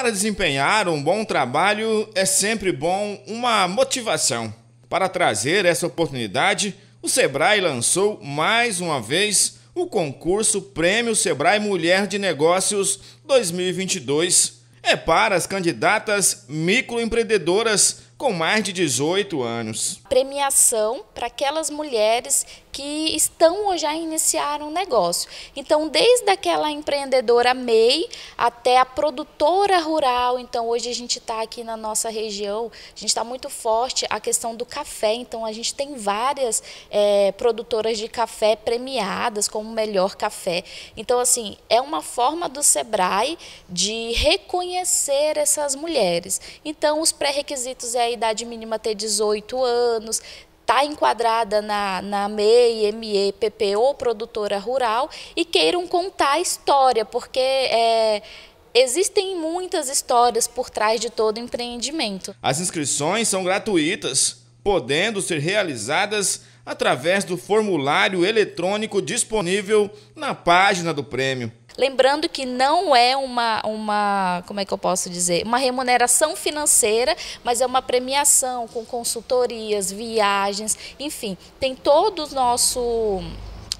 Para desempenhar um bom trabalho é sempre bom uma motivação. Para trazer essa oportunidade, o Sebrae lançou mais uma vez o concurso Prêmio Sebrae Mulher de Negócios 2022. É para as candidatas microempreendedoras com mais de 18 anos. Premiação para aquelas mulheres que estão ou já iniciaram um negócio. Então, desde aquela empreendedora MEI até a produtora rural. Então, hoje a gente está aqui na nossa região, a gente está muito forte a questão do café. Então, a gente tem várias é, produtoras de café premiadas como melhor café. Então, assim, é uma forma do Sebrae de reconhecer essas mulheres. Então, os pré-requisitos é idade mínima ter 18 anos, está enquadrada na, na MEI, MEPP ou produtora rural e queiram contar a história, porque é, existem muitas histórias por trás de todo empreendimento. As inscrições são gratuitas, podendo ser realizadas através do formulário eletrônico disponível na página do prêmio. Lembrando que não é uma, uma, como é que eu posso dizer, uma remuneração financeira, mas é uma premiação com consultorias, viagens, enfim, tem todo o nosso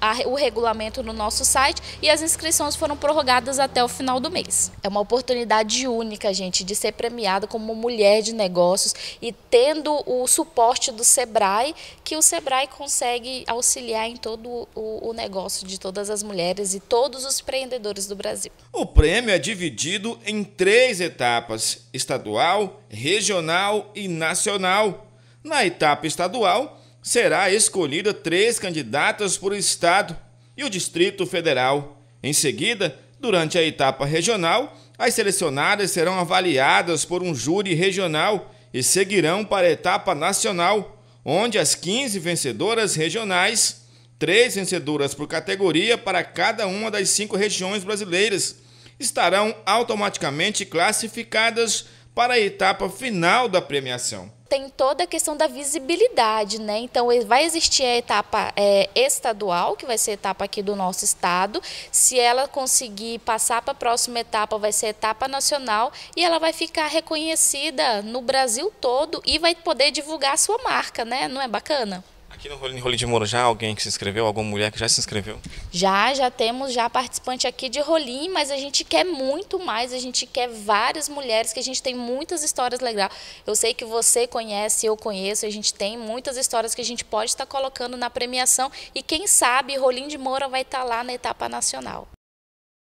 a, o regulamento no nosso site e as inscrições foram prorrogadas até o final do mês. É uma oportunidade única, gente, de ser premiada como mulher de negócios e tendo o suporte do Sebrae, que o Sebrae consegue auxiliar em todo o, o negócio de todas as mulheres e todos os empreendedores do Brasil. O prêmio é dividido em três etapas: estadual, regional e nacional. Na etapa estadual, será escolhida três candidatas por estado e o Distrito Federal. Em seguida, durante a etapa regional, as selecionadas serão avaliadas por um júri regional e seguirão para a etapa nacional, onde as 15 vencedoras regionais, três vencedoras por categoria para cada uma das cinco regiões brasileiras, estarão automaticamente classificadas para a etapa final da premiação tem toda a questão da visibilidade, né? Então, vai existir a etapa é, estadual, que vai ser a etapa aqui do nosso estado. Se ela conseguir passar para a próxima etapa, vai ser a etapa nacional e ela vai ficar reconhecida no Brasil todo e vai poder divulgar a sua marca, né? Não é bacana? Aqui no Rolim de Moura, já alguém que se inscreveu? Alguma mulher que já se inscreveu? Já, já temos já participante aqui de Rolim, mas a gente quer muito mais, a gente quer várias mulheres, que a gente tem muitas histórias legais. Eu sei que você conhece, eu conheço, a gente tem muitas histórias que a gente pode estar colocando na premiação e quem sabe Rolim de Moura vai estar lá na etapa nacional.